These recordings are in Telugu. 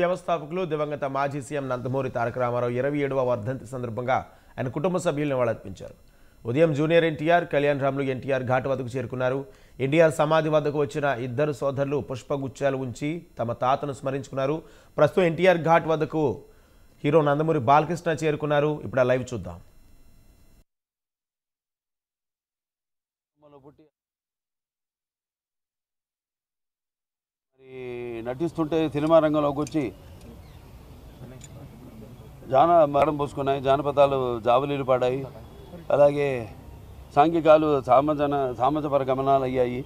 వ్యవస్థాపకులు దివంగత మాజీ సీఎం నందమూరి తారక రామారావు ఇరవై ఏడవ వర్ధంతి సందర్భంగా ఆయన కుటుంబ సభ్యులను వాళ్ళర్పించారు ఉదయం జూనియర్ ఎన్టీఆర్ కళ్యాణ్ రాములు ఎన్టీఆర్ ఘాట్ వద్దకు చేరుకున్నారు ఎన్టీఆర్ సమాధి వద్దకు వచ్చిన ఇద్దరు సోదరులు పుష్పగుచ్చాలు ఉంచి తమ తాతను స్మరించుకున్నారు ప్రస్తుతం ఎన్టీఆర్ ఘాట్ వద్దకు హీరో నందమూరి బాలకృష్ణ చేరుకున్నారు ఇప్పుడు ఆ లైవ్ చూద్దాం నటిస్తుంటే సినిమా రంగంలోకి వచ్చి జాన మరణం పోసుకున్నాయి జానపదాలు జావలీలు పడ్డాయి అలాగే సాంఘికాలు సామజన సామజపర గమనాలు అయ్యాయి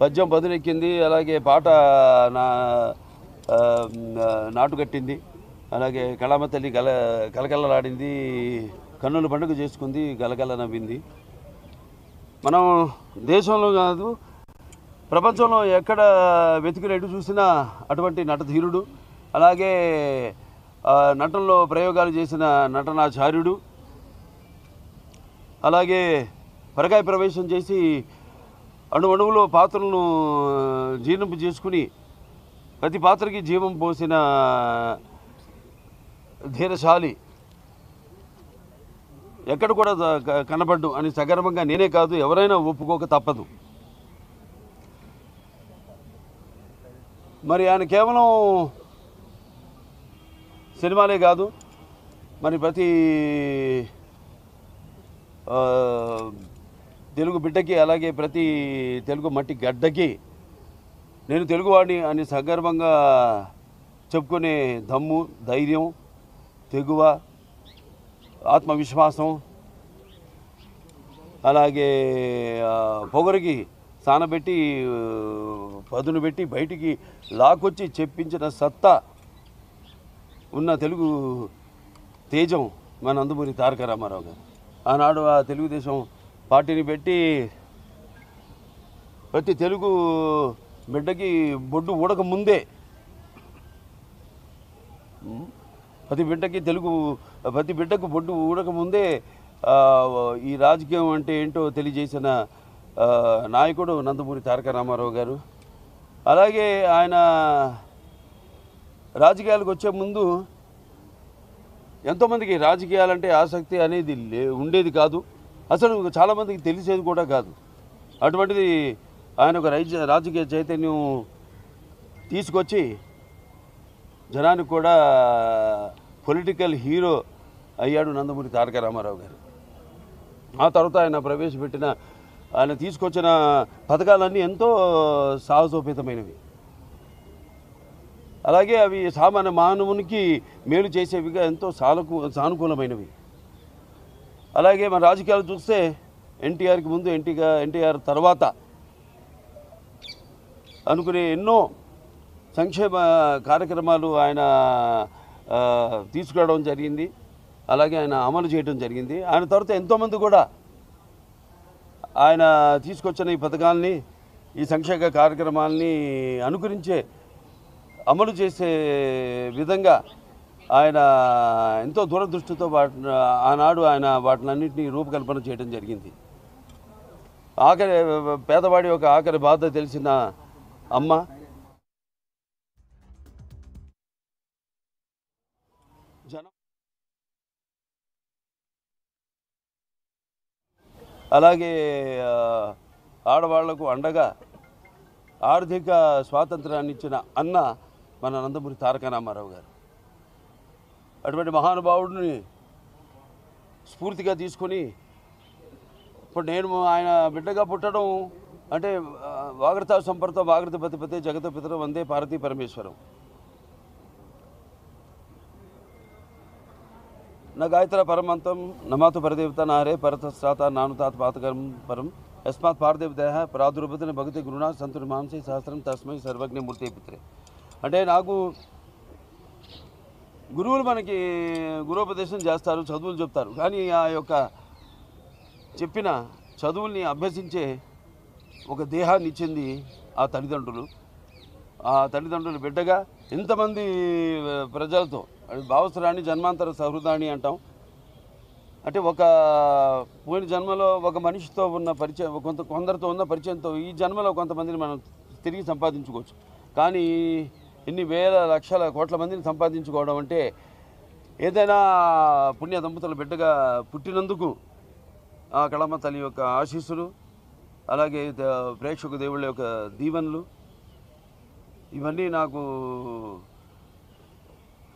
పద్యం బదులెక్కింది అలాగే పాట నా కట్టింది అలాగే కళామ తల్లి గల కలకలలాడింది కన్నుల పండుగ చేసుకుంది గలగల నవ్వింది మనం దేశంలో కాదు ప్రపంచంలో ఎక్కడ వెతికిన ఎటు చూసినా అటువంటి నటధీరుడు అలాగే నటనలో ప్రయోగాలు చేసిన నటనాచార్యుడు అలాగే పరకాయ ప్రవేశం చేసి అణువులో పాత్రలను జీర్ణింపు చేసుకుని ప్రతి పాత్రకి జీవం పోసిన ధీరశాలి ఎక్కడ కూడా కనబడ్డు అని సగర్వంగా నేనే కాదు ఎవరైనా ఒప్పుకోక తప్పదు మరి ఆయన కేవలం సినిమాలే కాదు మరి ప్రతి తెలుగు బిడ్డకి అలాగే ప్రతి తెలుగు మట్టి గడ్డకి నేను తెలుగువాడిని అని సగర్వంగా చెప్పుకునే దమ్ము ధైర్యం తెగువ ఆత్మవిశ్వాసం అలాగే పొగరికి సానబెట్టి పదును పెట్టి బయటికి లాకొచ్చి చెప్పించిన సత్తా ఉన్న తెలుగు తేజం మన నందమూరి తారక రామారావు గారు ఆనాడు ఆ తెలుగుదేశం పార్టీని పెట్టి ప్రతి తెలుగు బిడ్డకి బొడ్డు ఊడక ముందే ప్రతి బిడ్డకి తెలుగు ప్రతి బిడ్డకు బొడ్డు ఊడక ముందే ఈ రాజకీయం అంటే ఏంటో తెలియజేసిన నాయకుడు నందమూరి తారక రామారావు గారు అలాగే ఆయన రాజకీయాలకు వచ్చే ముందు ఎంతోమందికి రాజకీయాలంటే ఆసక్తి అనేది లే ఉండేది కాదు అసలు చాలామందికి తెలిసేది కూడా కాదు అటువంటిది ఆయన ఒక రాజకీయ చైతన్యం తీసుకొచ్చి జనానికి కూడా పొలిటికల్ హీరో అయ్యాడు నందమూరి తారక రామారావు గారు ఆ తర్వాత ఆయన ప్రవేశపెట్టిన ఆయన తీసుకొచ్చిన పథకాలన్నీ ఎంతో సాహసోపేతమైనవి అలాగే అవి సామాన్య మానవునికి మేలు చేసేవిగా ఎంతో సానుకూ సానుకూలమైనవి అలాగే మన రాజకీయాలు చూస్తే ఎన్టీఆర్కి ముందు ఎన్టీగా ఎన్టీఆర్ తర్వాత అనుకునే ఎన్నో సంక్షేమ కార్యక్రమాలు ఆయన తీసుకురావడం జరిగింది అలాగే ఆయన అమలు చేయడం జరిగింది ఆయన తర్వాత ఎంతోమంది కూడా ఆయన తీసుకొచ్చిన ఈ పథకాలని ఈ సంక్షేమ కార్యక్రమాలని అనుకరించే అమలు చేసే విధంగా ఆయన ఎంతో దూరదృష్టితో వాటి ఆనాడు ఆయన వాటినన్నింటినీ రూపకల్పన చేయడం జరిగింది ఆఖరి పేదవాడి యొక్క ఆఖరి బాధ తెలిసిన అమ్మ జనం అలాగే ఆడవాళ్లకు అండగా ఆర్థిక స్వాతంత్రాన్ని ఇచ్చిన అన్న మన నందమూరి తారక రామారావు గారు అటువంటి మహానుభావుడిని స్ఫూర్తిగా తీసుకొని ఇప్పుడు నేను ఆయన బిడ్డగా పుట్టడం అంటే వాగ్రతా సంపర్త వాగ్రత పతిపతే జగత పితరం వందే భారతీ పరమేశ్వరం నా గాయత్ర పరమంతం నమాతు పరదేవత నారే పరతశ్రాత నాను తాత పాతకరం పరం యస్మాత్ పారదేవ దేహ ప్రాదుర్భతిని భగతి గురునాథ్ సంతుని మాంసి సహస్రం తస్మై సర్వజ్ఞమూర్తి పిత్రే అంటే నాకు గురువులు మనకి గురోపదేశం చేస్తారు చదువులు చెప్తారు కానీ ఆ యొక్క చెప్పిన చదువుల్ని అభ్యసించే ఒక దేహాన్ని ఇచ్చింది ఆ తల్లిదండ్రులు ఆ తల్లిదండ్రులు బిడ్డగా ఇంతమంది ప్రజలతో భావసరాన్ని జన్మాంతర సహృదాన్ని అంటాం అంటే ఒక పోయిన జన్మలో ఒక మనిషితో ఉన్న పరిచయం కొంత కొందరితో ఉన్న పరిచయంతో ఈ జన్మలో కొంతమందిని మనం తిరిగి సంపాదించుకోవచ్చు కానీ ఇన్ని వేల లక్షల కోట్ల మందిని సంపాదించుకోవడం అంటే ఏదైనా పుణ్య దంపతుల బిడ్డగా పుట్టినందుకు ఆ కళమ్మ తల్లి యొక్క ఆశీస్సులు అలాగే ప్రేక్షక దేవుళ్ళ యొక్క దీవెనలు ఇవన్నీ నాకు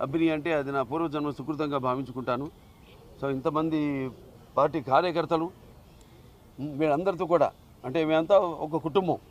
అభిని అంటే అది నా పూర్వజన్మ సుకృతంగా భావించుకుంటాను సో ఇంతమంది పార్టీ కార్యకర్తలు వీళ్ళందరితో కూడా అంటే మేమంతా ఒక కుటుంబం